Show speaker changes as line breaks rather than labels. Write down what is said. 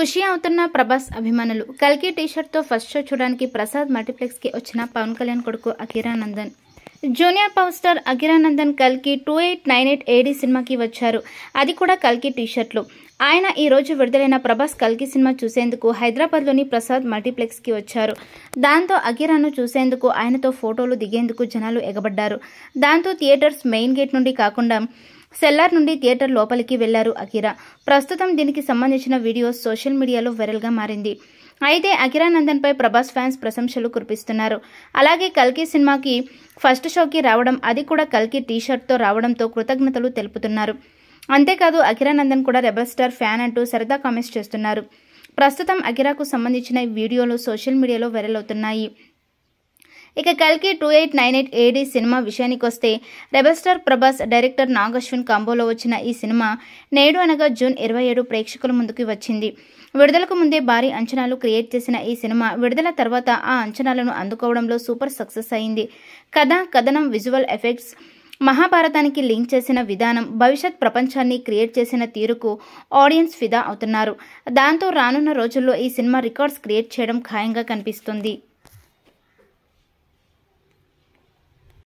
ఖుషి అవుతున్న ప్రభాస్ అభిమానులు కల్కి తో ఫస్ట్ షో చూడడానికి ప్రసాద్ మల్టీప్లెక్స్కి వచ్చిన పవన్ కళ్యాణ్ కొడుకు Akhiranandan junior power star Akhiranandan కల్కి two eight nine eight AD సినిమాకి వచ్చారు అది కూడా కల్కి టీషర్ట్లు ఆయన ఈ రోజు విడుదలైన ప్రభాస్ కల్కి సినిమా చూసేందుకు హైదరాబాద్లోని ప్రసాద్ మల్టీప్లెక్స్కి వచ్చారు దాంతో అఖిరాను చూసేందుకు ఆయనతో ఫోటోలు దిగేందుకు జనాలు ఎగబడ్డారు దాంతో థియేటర్స్ మెయిన్ గేట్ నుండి కాకుండా సెల్లార్ నుండి థియేటర్ లోపలికి వెళ్లారు అఖిరా ప్రస్తుతం దీనికి సంబంధించిన వీడియోస్ సోషల్ మీడియాలో వైరల్గా మారింది అయితే అఖిరా నందన్పై ప్రభాస్ ఫ్యాన్స్ ప్రశంసలు కురిపిస్తున్నారు అలాగే కల్కి సినిమాకి ఫస్ట్ షోకి రావడం అది కూడా కల్కి టీషర్ట్తో రావడంతో కృతజ్ఞతలు తెలుపుతున్నారు అంతేకాదు అఖిరా నందన్ కూడా రెబల్ స్టార్ ఫ్యాన్ అంటూ సరదా కామెంట్స్ చేస్తున్నారు ప్రస్తుతం అఖిరాకు సంబంధించిన వీడియోలు సోషల్ మీడియాలో వైరల్ అవుతున్నాయి ఇక కల్కి two eight nine eight AD cinema విషయానికి వస్తే రెబల్ ప్రభాస్ డైరెక్టర్ నాగశ్విన్ కాంబోలో వచ్చిన ఈ సినిమా నేడు అనగా జూన్ ఇరవై ఏడు ప్రేక్షకుల ముందుకు వచ్చింది విడుదలకు ముందే భారీ అంచనాలు క్రియేట్ చేసిన ఈ సినిమా విడుదల తర్వాత ఆ అంచనాలను అందుకోవడంలో సూపర్ సక్సెస్ అయింది కథ కథనం విజువల్ ఎఫెక్ట్స్ మహాభారతానికి లింక్ చేసిన విధానం భవిష్యత్ ప్రపంచాన్ని క్రియేట్ చేసిన తీరుకు ఆడియన్స్ ఫిదా అవుతున్నారు దాంతో రానున్న రోజుల్లో ఈ సినిమా రికార్డ్స్ క్రియేట్ చేయడం ఖాయంగా కనిపిస్తుంది